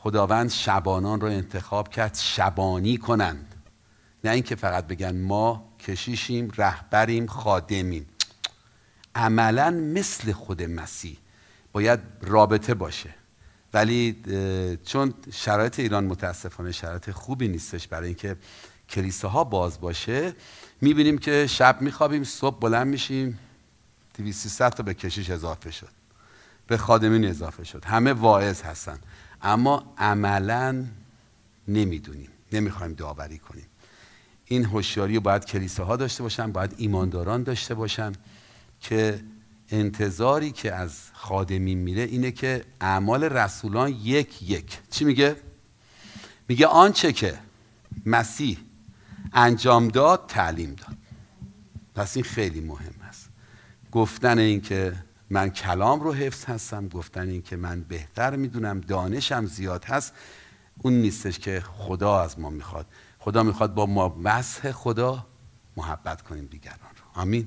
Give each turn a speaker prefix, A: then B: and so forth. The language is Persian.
A: خداوند شبانان را انتخاب کرد شبانی کنند نه اینکه فقط بگن ما کشیشیم رهبریم خادمیم عملا مثل خود مسیح باید رابطه باشه ولی چون شرایط ایران متاسفانه شرایط خوبی نیستش برای اینکه کلیساها باز باشه میبینیم که شب میخوابیم صبح بلند میشیم 200 تا به کشیش اضافه شد به خادمین اضافه شد همه واعظ هستن اما عملا نمیدونیم نمیخوایم داوری کنیم این هوشیاری رو باید کلیساها داشته باشن باید ایمانداران داشته باشن که انتظاری که از خادمین میره اینه که اعمال رسولان یک یک چی میگه میگه آنچه که مسیح انجام داد تعلیم داد پس این خیلی مهم است گفتن این که من کلام رو حفظ هستم گفتن این که من بهتر میدونم دانشم زیاد هست اون نیستش که خدا از ما میخواد خدا میخواد با ما مسح خدا محبت کنیم دیگران رو آمین